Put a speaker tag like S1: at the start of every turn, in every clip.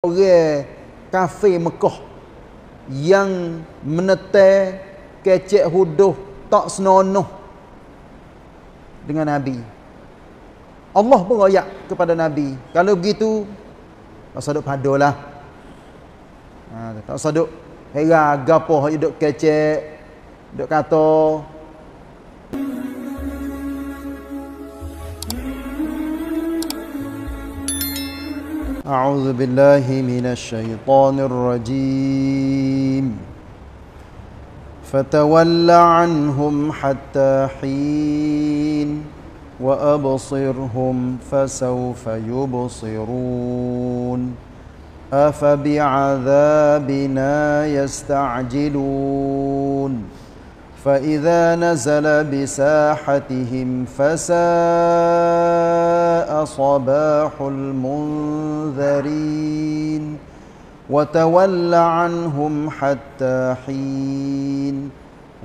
S1: orang kafir Mekah yang menetai kecek huduh tak senonoh dengan Nabi Allah pun royak kepada Nabi kalau begitu tak saduk padulah ha, tak saduk hera gapoh hidup kecek hidup kata أعوذ بالله من الشيطان الرجيم فتول عنهم حتى حين وأبصرهم فسوف يبصرون أفبعذابنا يستعجلون فإذا نزل بساحتهم فساد صباح المنذرين وتول عنهم حتى حين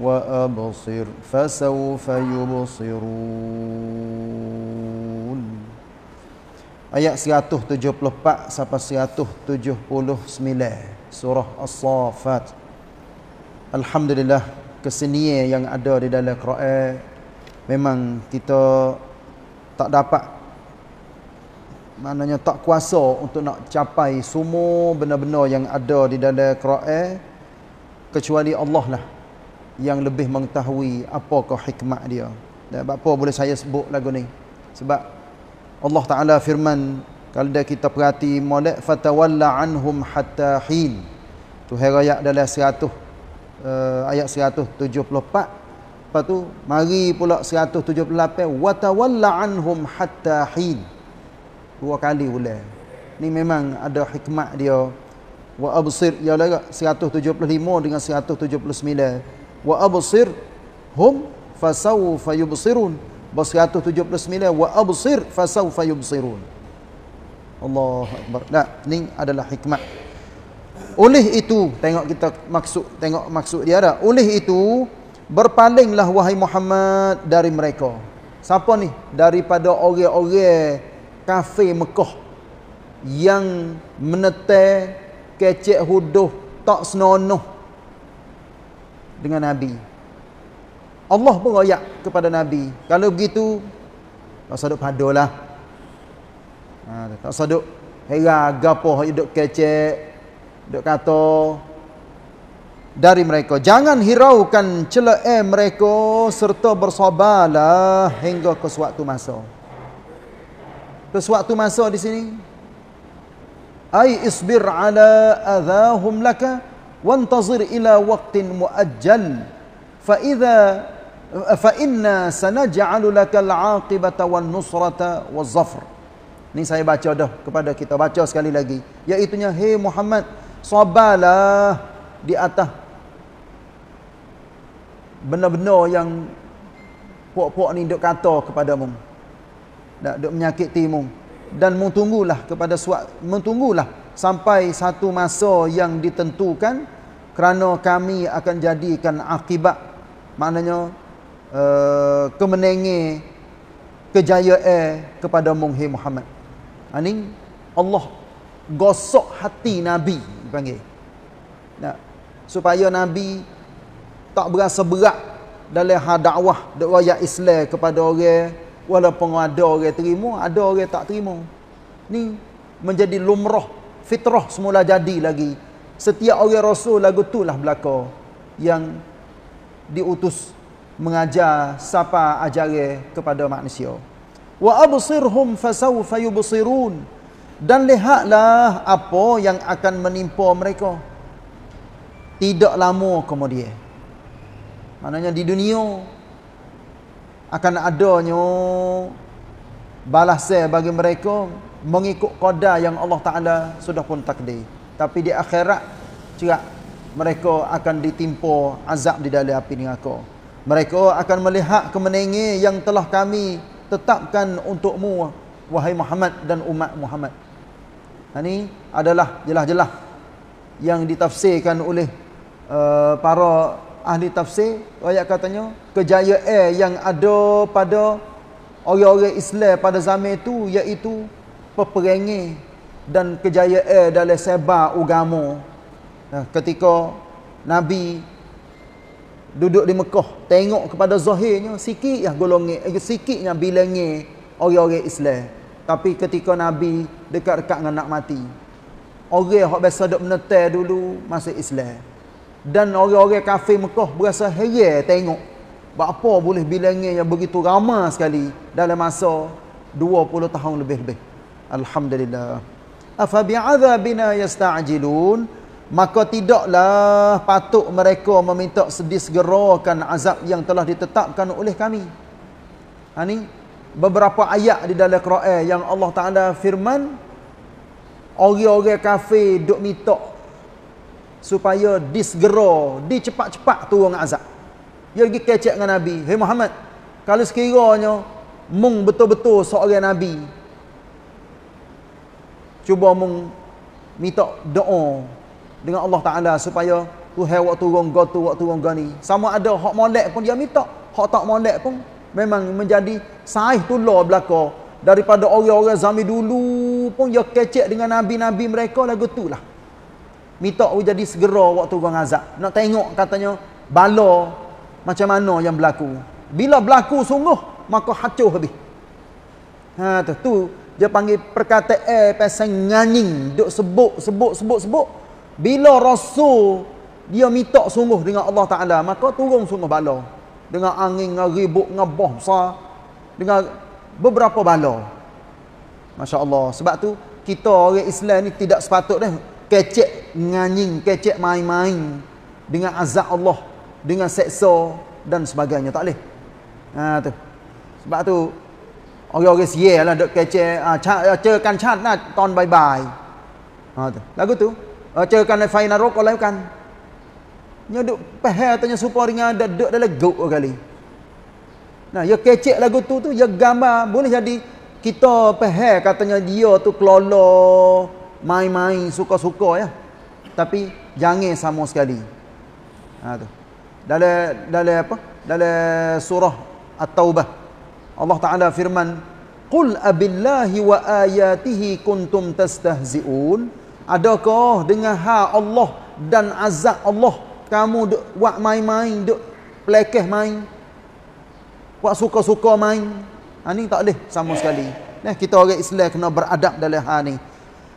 S1: وأبصر فسوف يبصرون ayat 174 sampai 179 surah as-safat alhamdulillah kesenian yang ada di dalam Quran memang kita tak dapat maknanya tak kuasa untuk nak capai semua benda-benda yang ada di dalam Quran kecuali Allah lah yang lebih mengetahui apakah hikmah dia. Dan apa boleh saya sebut lagu ni? Sebab Allah Taala firman kalau dah kita perhati molek fatawalla anhum hatta hin. Tu hera dalam 100 uh, eh, ayat 174. Lepas tu mari pula 178 watawalla anhum hatta hin dua kali ulang. Ni memang ada hikmat dia. Wa absir ya la 175 dengan 179. Wa absir hum fasawfa yubsirun. Bas 179 wa absir fasawfa yubsirun. Allah akbar. Nah, ni adalah hikmat. Oleh itu, tengok kita maksud, tengok maksud dia ada. Oleh itu, berpalinglah wahai Muhammad dari mereka. Siapa ni? Daripada orang-orang kafir Mekah yang menetek kecek huduh tak senonoh dengan Nabi Allah pun royak kepada Nabi kalau begitu tak saduk padulah ha, tak saduk herah gapoh hidup kecek hidup kato dari mereka jangan hiraukan celah mereka serta bersabarlah hingga ke suatu masa sesuatu masa di sini ai isbir ala adahum laka wantazir ila waqtin muajjal fa idza fa inna sanaj'alu laka al'aqibata wan nusrata waz zafr ni saya baca dah kepada kita baca sekali lagi iaitu nya hey Muhammad sabarlah di atas benar-benar yang puak-puak ni duk kata kepada mu tak duk menyakiti mu. Dan mentunggulah kepada suat, mentunggulah sampai satu masa yang ditentukan kerana kami akan jadikan akibat maknanya uh, eh, kemenangi kejayaan kepada Munghi Muhammad. Ini ha, Allah gosok hati Nabi dipanggil. Nah, supaya Nabi tak berasa berat dalam hadawah dakwah Islam kepada orang walaupun ada orang yang terima ada orang yang tak terima ni menjadi lumrah fitrah semula jadi lagi setiap orang rasul lagu itulah berlaku yang diutus mengajar siapa ajare kepada manusia wa absirhum fasawfa yubsirun dan lihatlah apa yang akan menimpa mereka tidak lama kemudian maknanya di dunia akan adanya balasan bagi mereka mengikut qada yang Allah Taala sudah pun takdir. Tapi di akhirat juga mereka akan ditimpa azab di dalam api neraka. Mereka akan melihat kemenangan yang telah kami tetapkan untukmu wahai Muhammad dan umat Muhammad. Ini ha, adalah jelas-jelas yang ditafsirkan oleh uh, para ahli tafsir ayat katanya kejayaan yang ada pada orang-orang Islam pada zaman itu iaitu peperangan dan kejayaan dalam sebar agama. ketika Nabi duduk di Mekah tengok kepada zahirnya sikit ya golongan eh, sikitnya bilangnya orang-orang Islam. Tapi ketika Nabi dekat-dekat dengan nak mati, orang yang biasa duduk menetel dulu masuk Islam dan orang-orang kafir Mekah berasa heye tengok apa boleh bilangnya yang begitu ramai sekali dalam masa 20 tahun lebih-lebih alhamdulillah afa bi'adzabina yasta'jilun maka tidaklah patut mereka meminta disegerakan azab yang telah ditetapkan oleh kami ha ni beberapa ayat di dalam Quran yang Allah Taala firman orang-orang kafir duk mitok supaya disgera, dicepat-cepat turun azab. Dia pergi kecek dengan Nabi. Hei Muhammad, kalau sekiranya, mung betul-betul seorang Nabi, cuba mung minta doa dengan Allah Ta'ala supaya tu hai waktu turun go tu waktu turun go ni. Sama ada hak molek pun dia minta, hak tak molek pun memang menjadi saih tulah belaka daripada orang-orang zami dulu pun dia kecek dengan nabi-nabi mereka lagu tulah. Minta awak jadi segera waktu bang azab. Nak tengok katanya bala macam mana yang berlaku. Bila berlaku sungguh maka hacuh habis. Ha tu tu dia panggil perkataan eh, pasang nganing duk sebut sebut sebut sebut. Bila rasul dia minta sungguh dengan Allah Taala maka turun sungguh bala dengan angin dengan ribut dengan bom besar dengan beberapa bala. Masya-Allah. Sebab tu kita orang Islam ni tidak sepatutnya kecek nganying, kecek main-main dengan azab Allah, dengan seksa dan sebagainya. Tak boleh. Ha, tu. Sebab tu, orang-orang siyah lah duk kecek, ha, kan cat lah, ton bye-bye. Ha, tu. Lagu tu, ah, cekan lefai narok lah kan. Ni duk pahal tanya supaya ringan ada duk dalam gok kali. Nah, ya kecek lagu tu tu, ya gambar boleh jadi kita pahal katanya dia tu kelola main-main suka-suka ya. Tapi jangan sama sekali. Ha tu. Dalam dalam apa? Dalam surah At-Taubah. Allah Taala firman, "Qul abillahi wa ayatihi kuntum tastahzi'un?" Adakah dengan ha Allah dan azab Allah kamu duk buat main-main, duk pelekeh main? Buat suka-suka main? Ha ni tak boleh sama sekali. Nah, kita orang Islam kena beradab dalam hal ni.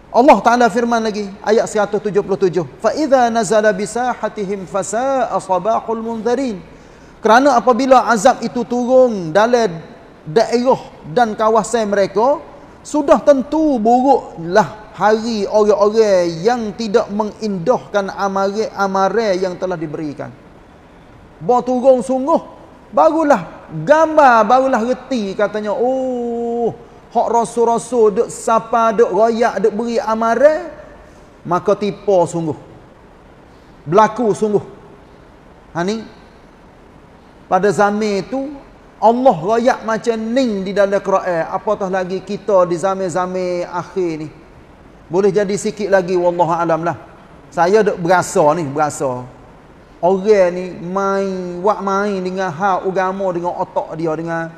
S1: Allah Taala firman lagi ayat 177 fa idza nazala bisahatihim fasaa sabaqul mundharin kerana apabila azab itu turun dalam daerah dan kawasan mereka sudah tentu buruklah hari orang-orang yang tidak mengindahkan amare-amare yang telah diberikan ba turun sungguh barulah gambar barulah reti katanya oh Hak rasul-rasul duk sapa duk royak duk beri amaran maka tipu sungguh. Berlaku sungguh. Ha ni. Pada zaman itu Allah royak macam ning di dalam Quran. Apatah lagi kita di zaman-zaman akhir ni. Boleh jadi sikit lagi wallahu alam lah. Saya duk berasa ni, berasa. Orang ni main, buat main dengan hak agama dengan otak dia dengan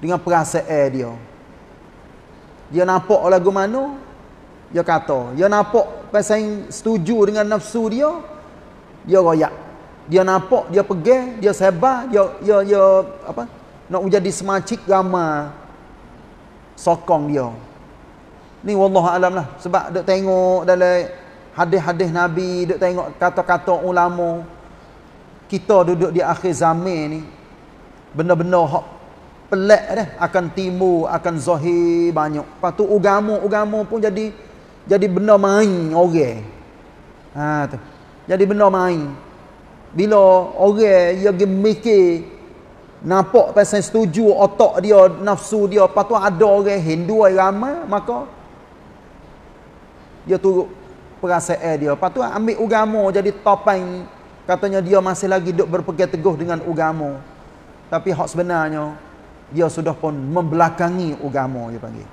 S1: dengan perasaan dia dia nampak lagu mana dia kata dia nampak pasal setuju dengan nafsu dia dia royak dia nampak dia pergi dia sebar dia, dia dia apa nak menjadi semacik gama sokong dia ni wallah alam lah sebab dok tengok dalam hadis-hadis nabi dok tengok kata-kata ulama kita duduk di akhir zaman ni benda-benda hak pelik dah akan Timu, akan zahir banyak patu agama-agama pun jadi jadi benda main orang okay. ha tu jadi benda main bila orang yang gemiki nampak pasal setuju otak dia nafsu dia patu ada orang Hindu ramai maka dia tu perasaan dia patu ambil agama jadi topeng katanya dia masih lagi duk berpegang teguh dengan agama tapi hak sebenarnya dia sudah pun membelakangi agama dia panggil.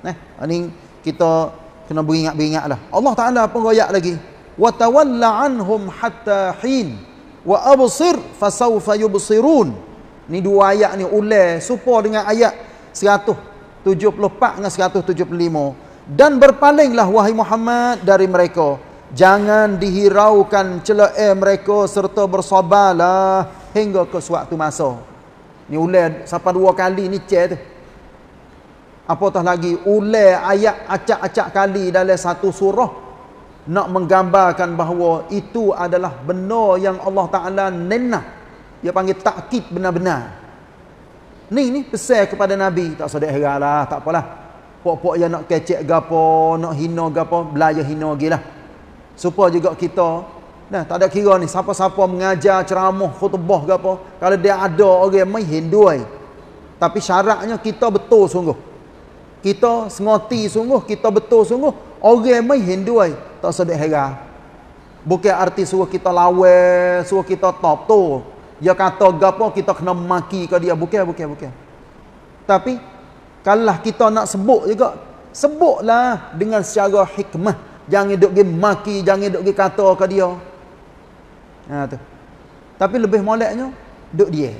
S1: Nah, ini kita kena beringat lah. Allah Taala pun royak lagi. Wa tawalla anhum hatta hin wa absir fasawfa yubsirun. Ni dua ayat ni ulah serupa dengan ayat 174 dengan 175 dan berpalinglah wahai Muhammad dari mereka. Jangan dihiraukan celah mereka serta bersabarlah hingga ke suatu masa. Ni ulai sampai dua kali ni cek tu. tah lagi ulai ayat acak-acak kali dalam satu surah nak menggambarkan bahawa itu adalah benar yang Allah Taala nenna. Dia panggil takkid benar-benar. Ni ni pesan kepada Nabi, tak sedek heranlah, tak apalah. Pok-pok yang nak kecek gapo, nak hina gapo, belayar hina gilah. Supaya juga kita Nah, tak ada kira ni siapa-siapa mengajar ceramah, khutbah ke apa. Kalau dia ada orang main Hindu ai. Tapi syaratnya kita betul sungguh. Kita sengoti sungguh, kita betul sungguh. Orang main Hindu ai, tak sedek hera. Bukan arti suruh kita lawan, suruh kita top tu. Dia kata gapo kita kena maki ke dia bukan bukan bukan. Tapi kalah kita nak sebut juga sebutlah dengan secara hikmah jangan duk pergi maki jangan duk pergi kata ke dia ha, tu. Tapi lebih moleknya duk dia.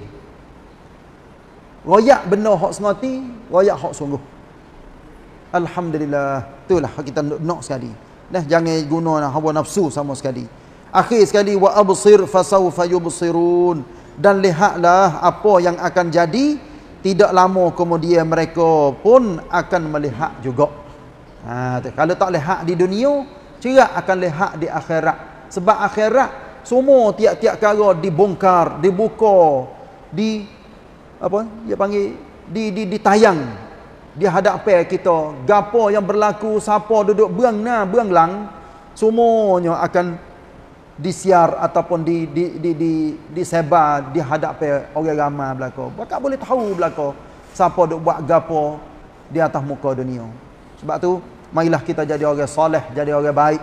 S1: Royak benda hak semati, royak hak sungguh. Alhamdulillah. Itulah kita nak nak sekali. Dah jangan guna nah, hawa nafsu sama sekali. Akhir sekali wa absir fa sawfa yubsirun dan lihatlah apa yang akan jadi tidak lama kemudian mereka pun akan melihat juga. Ha, kalau tak lihat di dunia, cerak akan lihat di akhirat. Sebab akhirat semua tiap-tiap kara dibongkar, dibuka, di apa dia panggil di di ditayang. Di pe kita, gapo yang berlaku, siapa duduk buang na, buang lang, semuanya akan disiar ataupun di di di di disebar di, di hadapan orang ramai belaka. Bak boleh tahu belaka siapa duk buat gapo di atas muka dunia. Sebab tu marilah kita jadi orang soleh, jadi orang baik.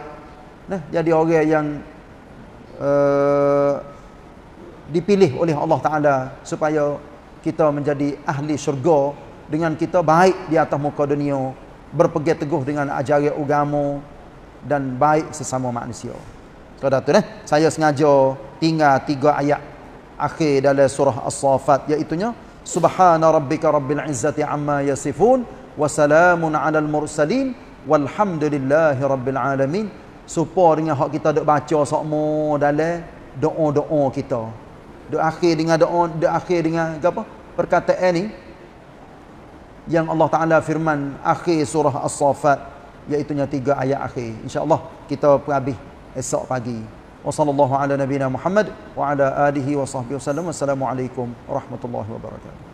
S1: Nah, jadi orang yang Eh, dipilih oleh Allah Ta'ala supaya kita menjadi ahli syurga dengan kita baik di atas muka dunia, berpegang teguh dengan ajaran agama dan baik sesama manusia. Kata tu, eh? saya sengaja tinggal tiga ayat akhir dalam surah As-Safat iaitunya Subhana rabbika rabbil izzati amma yasifun wa salamun 'alal mursalin walhamdulillahi rabbil alamin Supo dengan hak kita duk baca sokmo dalam doa-doa kita. Duk akhir dengan doa, duk akhir dengan apa? Perkataan ini yang Allah Taala firman akhir surah As-Saffat iaitu nya tiga ayat akhir. Insya-Allah kita habis esok pagi. Wassallallahu ala nabiyyina Muhammad wa ala alihi wa wasallam. Assalamualaikum warahmatullahi wabarakatuh.